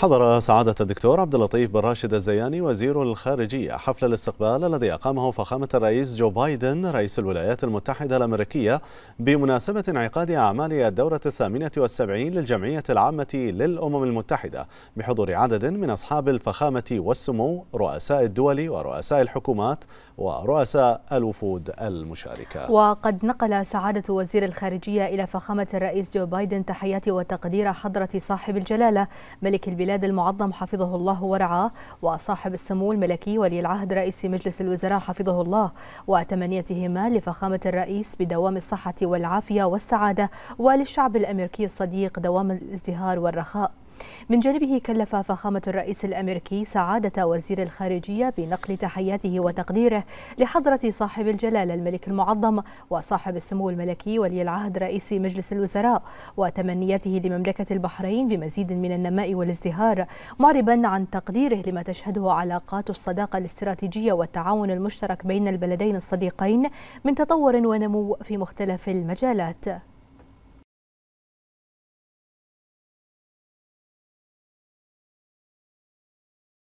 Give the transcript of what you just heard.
حضر سعادة الدكتور عبد اللطيف بن راشد الزياني وزير الخارجية حفل الاستقبال الذي أقامه فخامة الرئيس جو بايدن رئيس الولايات المتحدة الأمريكية بمناسبة انعقاد أعمال الدورة الثامنة والسبعين للجمعية العامة للأمم المتحدة بحضور عدد من أصحاب الفخامة والسمو رؤساء الدول ورؤساء الحكومات ورؤساء الوفود المشاركة وقد نقل سعادة وزير الخارجية إلى فخامة الرئيس جو بايدن تحيات وتقدير حضرة صاحب الجلالة ملك البلاد البلاد المعظم حفظه الله ورعاه وصاحب السمو الملكي ولي العهد رئيس مجلس الوزراء حفظه الله وتمنيتهما لفخامة الرئيس بدوام الصحة والعافية والسعادة وللشعب الأمريكي الصديق دوام الازدهار والرخاء من جانبه كلف فخامة الرئيس الأمريكي سعادة وزير الخارجية بنقل تحياته وتقديره لحضرة صاحب الجلالة الملك المعظم وصاحب السمو الملكي ولي العهد رئيس مجلس الوزراء وتمنياته لمملكة البحرين بمزيد من النماء والازدهار معربا عن تقديره لما تشهده علاقات الصداقة الاستراتيجية والتعاون المشترك بين البلدين الصديقين من تطور ونمو في مختلف المجالات